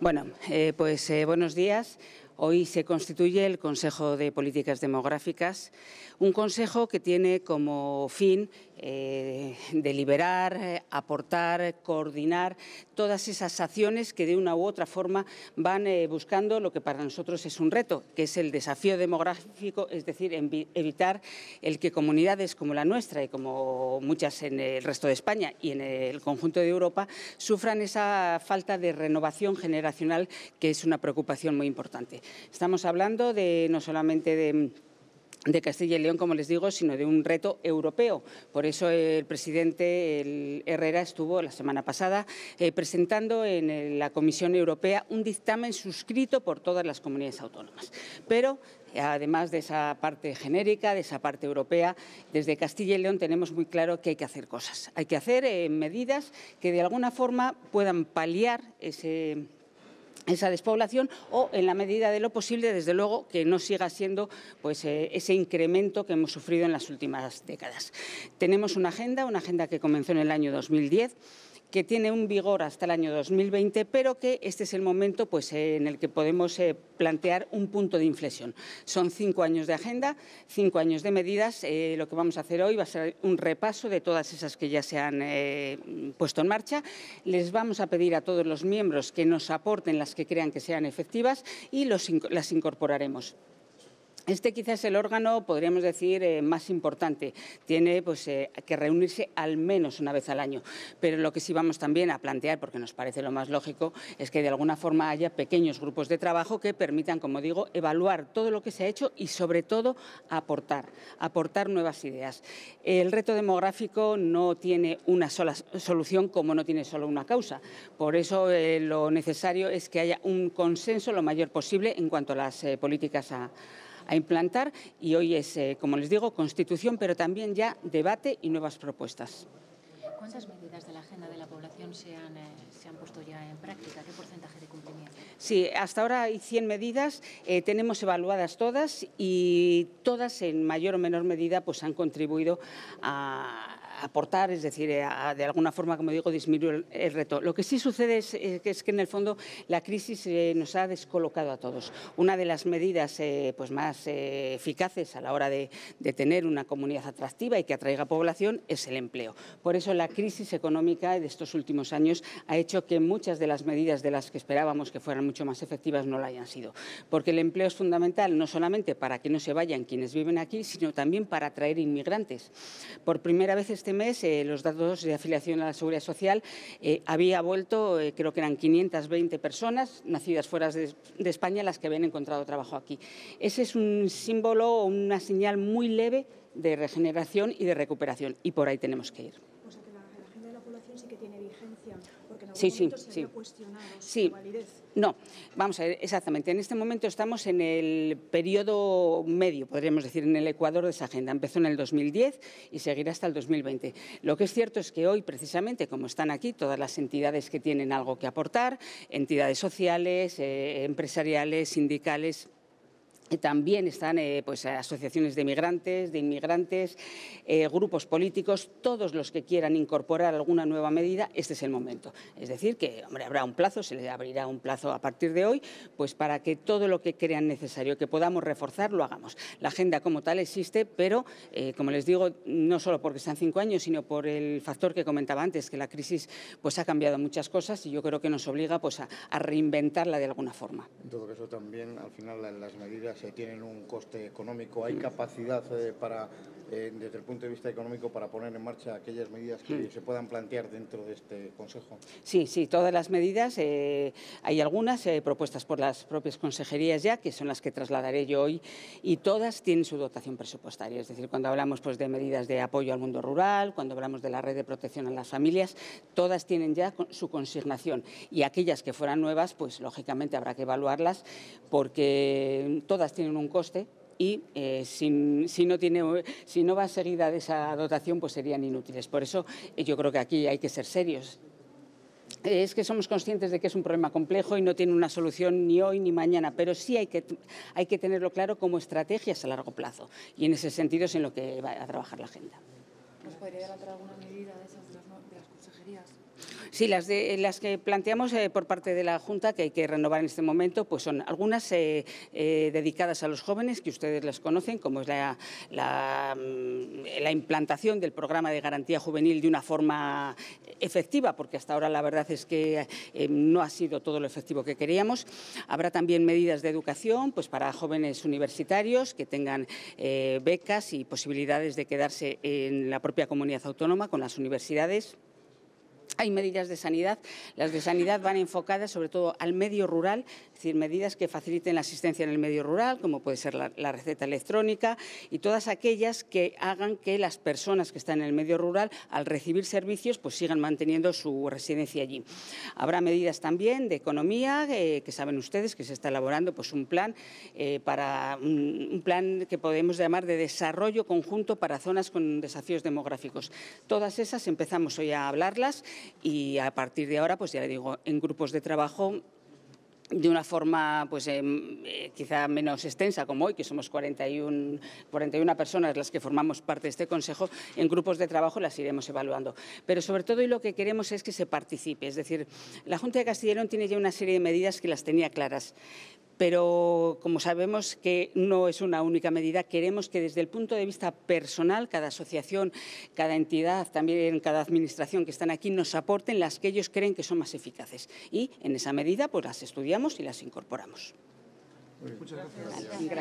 Bueno, eh, pues eh, buenos días. Hoy se constituye el Consejo de Políticas Demográficas, un consejo que tiene como fin eh, deliberar, aportar, coordinar todas esas acciones que de una u otra forma van eh, buscando lo que para nosotros es un reto, que es el desafío demográfico, es decir, evitar el que comunidades como la nuestra y como muchas en el resto de España y en el conjunto de Europa sufran esa falta de renovación generacional que es una preocupación muy importante. Estamos hablando de no solamente de Castilla y León, como les digo, sino de un reto europeo. Por eso el presidente Herrera estuvo la semana pasada eh, presentando en la Comisión Europea un dictamen suscrito por todas las comunidades autónomas. Pero además de esa parte genérica, de esa parte europea, desde Castilla y León tenemos muy claro que hay que hacer cosas. Hay que hacer eh, medidas que de alguna forma puedan paliar ese esa despoblación o, en la medida de lo posible, desde luego, que no siga siendo pues, eh, ese incremento que hemos sufrido en las últimas décadas. Tenemos una agenda, una agenda que comenzó en el año 2010 que tiene un vigor hasta el año 2020, pero que este es el momento pues, en el que podemos eh, plantear un punto de inflexión. Son cinco años de agenda, cinco años de medidas. Eh, lo que vamos a hacer hoy va a ser un repaso de todas esas que ya se han eh, puesto en marcha. Les vamos a pedir a todos los miembros que nos aporten las que crean que sean efectivas y las incorporaremos. Este quizás es el órgano, podríamos decir, eh, más importante. Tiene pues, eh, que reunirse al menos una vez al año. Pero lo que sí vamos también a plantear, porque nos parece lo más lógico, es que de alguna forma haya pequeños grupos de trabajo que permitan, como digo, evaluar todo lo que se ha hecho y sobre todo aportar, aportar nuevas ideas. El reto demográfico no tiene una sola solución como no tiene solo una causa. Por eso eh, lo necesario es que haya un consenso lo mayor posible en cuanto a las políticas a a implantar y hoy es, eh, como les digo, constitución, pero también ya debate y nuevas propuestas. ¿Cuántas medidas de la agenda de la población se han, eh, puesto ya en práctica? ¿Qué porcentaje de cumplimiento? Sí, hasta ahora hay 100 medidas, eh, tenemos evaluadas todas y todas en mayor o menor medida pues, han contribuido a aportar, es decir, eh, de alguna forma, como digo, disminuir el, reto. Lo que sí sucede es, eh, que, es, que en el fondo la crisis eh, nos ha descolocado a todos. Una de las medidas pues más eficaces a la hora de, de, tener una comunidad atractiva y que atraiga población es el empleo. Por eso la crisis económica de estos últimos años ha hecho que muchas de las medidas de las que esperábamos que fueran mucho más efectivas no lo hayan sido. Porque el empleo es fundamental no solamente para que no se vayan quienes viven aquí, sino también para atraer inmigrantes. Por primera vez este este mes eh, los datos de afiliación a la Seguridad Social eh, había vuelto, eh, creo que eran 520 personas nacidas fuera de, España las que habían encontrado trabajo aquí. Ese es un símbolo una señal muy leve de regeneración y de recuperación y por ahí tenemos que ir. que sí, sí, sí. sí. No, vamos a ver, exactamente. En este momento estamos en el periodo medio, podríamos decir, en el Ecuador de esa agenda. Empezó en el 2010 y seguirá hasta el 2020. Lo que es cierto es que hoy, precisamente, como están aquí todas las entidades que tienen algo que aportar, entidades sociales, eh, empresariales, sindicales, también están eh, pues, asociaciones de migrantes, de inmigrantes, eh, grupos políticos, todos los que quieran incorporar alguna nueva medida, este es el momento. Es decir, que habrá un plazo, se le abrirá un plazo a partir de hoy, pues para que todo lo que crean necesario que podamos reforzar, lo hagamos. La agenda como tal existe, pero eh, como les digo, no solo porque están cinco años, sino por el factor que comentaba antes, que la crisis pues, ha cambiado muchas cosas y yo creo que nos obliga pues, a, reinventarla de alguna forma. todo caso, también al final las medidas se tienen un coste económico, hay capacidad eh, para eh, desde el punto de vista económico para poner en marcha aquellas medidas que mm. se puedan plantear dentro de este Consejo? Sí, sí, todas las medidas. Eh, hay algunas eh, propuestas por las propias consejerías ya, que son las que trasladaré yo hoy, y todas tienen su dotación presupuestaria. Es decir, cuando hablamos pues, de medidas de apoyo al mundo rural, cuando hablamos de la red de protección a las familias, todas tienen ya su consignación. Y aquellas que fueran nuevas, pues lógicamente habrá que evaluarlas porque todas tienen un coste y eh, si, no tiene, si no va seguida de esa dotación, pues serían inútiles. Por eso eh, yo creo que aquí hay que ser serios eh, es que somos conscientes de que es un problema complejo y no tiene una solución ni hoy ni mañana, pero sí hay que, hay que tenerlo claro como estrategias a largo plazo. Y en ese sentido es en lo que va a trabajar la agenda. Sí, las, de, las que planteamos eh, por parte de la Junta que hay que renovar en este momento pues son algunas eh, eh, dedicadas a los jóvenes, que ustedes las conocen, como es la, mm, la, implantación del programa de garantía juvenil de una forma efectiva, porque hasta ahora la verdad es que no ha sido todo lo efectivo que queríamos. Habrá también medidas de educación pues para jóvenes universitarios que tengan becas y posibilidades de quedarse en la propia comunidad autónoma con las universidades hay medidas de sanidad. Las de sanidad van enfocadas sobre todo al medio rural, es decir, medidas que faciliten la asistencia en el medio rural, como puede ser la, receta electrónica y todas aquellas que hagan que las personas que están en el medio rural, al recibir servicios, pues sigan manteniendo su residencia allí. Habrá medidas también de economía, eh, que saben ustedes que se está elaborando pues un plan eh, para un plan que podemos llamar de desarrollo conjunto para zonas con desafíos demográficos. Todas esas empezamos hoy a hablarlas y a partir de ahora, pues ya digo, en grupos de trabajo de una forma pues em, eh, quizá menos extensa como hoy, que somos 41, 41 personas las que formamos parte de este Consejo, en grupos de trabajo las iremos evaluando. Pero sobre todo y lo que queremos es que se participe, es decir, la Junta de Castilla y tiene ya una serie de medidas que las tenía claras, pero como sabemos que no es una única medida, queremos que desde el punto de vista personal, cada asociación, cada entidad, también cada administración que están aquí, nos aporten las que ellos creen que son más eficaces. Y en esa medida, pues las estudiamos y las incorporamos. Muchas gracias.